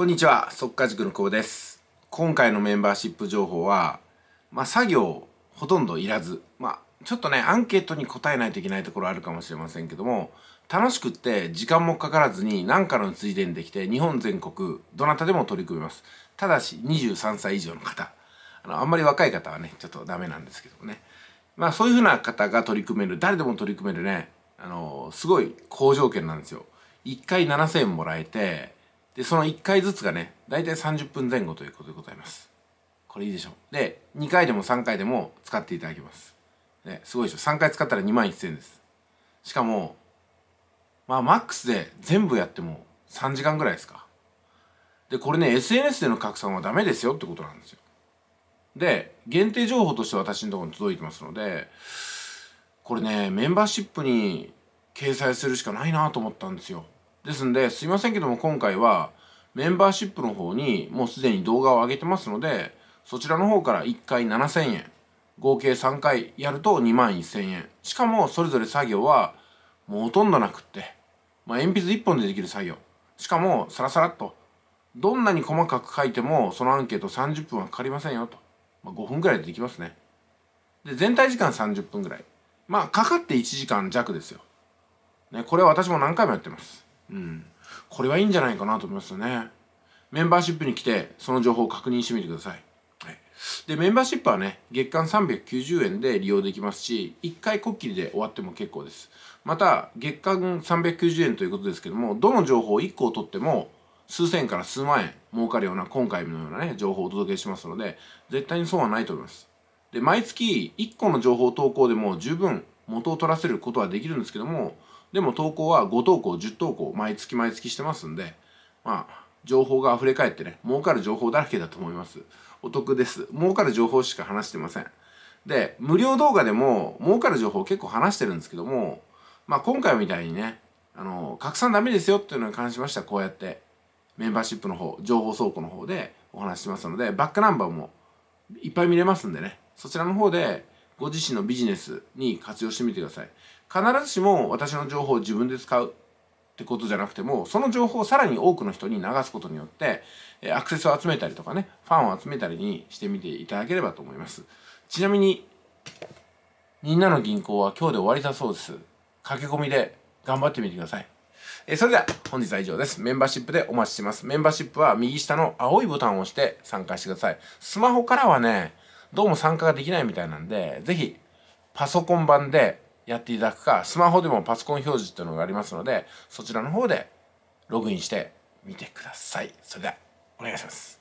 こんにちは、速稼塾の久保です。今回のメンバーシップ情報は、まあ、作業ほとんどいらず、まあ、ちょっとね、アンケートに答えないといけないところあるかもしれませんけども、楽しくって時間もかからずに何かのついでにできて、日本全国、どなたでも取り組めます。ただし、23歳以上の方。あの、あんまり若い方はね、ちょっとダメなんですけどもね。まあ、そういうふうな方が取り組める、誰でも取り組めるね、あの、すごい好条件なんですよ。1回7000円もらえて、でその1回ずつがね大体30分前後ということでございますこれいいでしょで2回でも3回でも使っていただけます、ね、すごいでしょ3回使ったら2万1000円ですしかもまあマックスで全部やっても3時間ぐらいですかでこれね SNS での拡散はダメですよってことなんですよで限定情報として私のところに届いてますのでこれねメンバーシップに掲載するしかないなと思ったんですよですんですいませんけども今回はメンバーシップの方にもうすでに動画を上げてますのでそちらの方から1回7000円合計3回やると2万1000円しかもそれぞれ作業はもうほとんどなくって、まあ、鉛筆1本でできる作業しかもサラサラっとどんなに細かく書いてもそのアンケート30分はかかりませんよと、まあ、5分ぐらいでできますねで全体時間30分ぐらいまあかかって1時間弱ですよ、ね、これは私も何回もやってますうん、これはいいんじゃないかなと思いますよねメンバーシップに来てその情報を確認してみてください、はい、でメンバーシップはね月間390円で利用できますし1回こっきりで終わっても結構ですまた月間390円ということですけどもどの情報を1個を取っても数千から数万円儲かるような今回のようなね情報をお届けしますので絶対に損はないと思いますで毎月1個の情報投稿でも十分元を取らせることはできるんですけどもでも投稿は5投稿10投稿毎月毎月してますんでまあ情報が溢れ返ってね儲かる情報だらけだと思いますお得です儲かる情報しか話してませんで無料動画でも儲かる情報結構話してるんですけどもまあ今回みたいにねあの拡散ダメですよっていうのに関しましてはこうやってメンバーシップの方情報倉庫の方でお話してますのでバックナンバーもいっぱい見れますんでねそちらの方でご自身のビジネスに活用してみてください必ずしも私の情報を自分で使うってことじゃなくてもその情報をさらに多くの人に流すことによってアクセスを集めたりとかねファンを集めたりにしてみていただければと思いますちなみにみんなの銀行は今日で終わりだそうです駆け込みで頑張ってみてくださいえそれでは本日は以上です。メンバーシップでお待ちしてます。メンバーシップは右下の青いボタンを押して参加してください。スマホからはね、どうも参加ができないみたいなんで、ぜひパソコン版でやっていただくか、スマホでもパソコン表示っていうのがありますので、そちらの方でログインしてみてください。それでは、お願いします。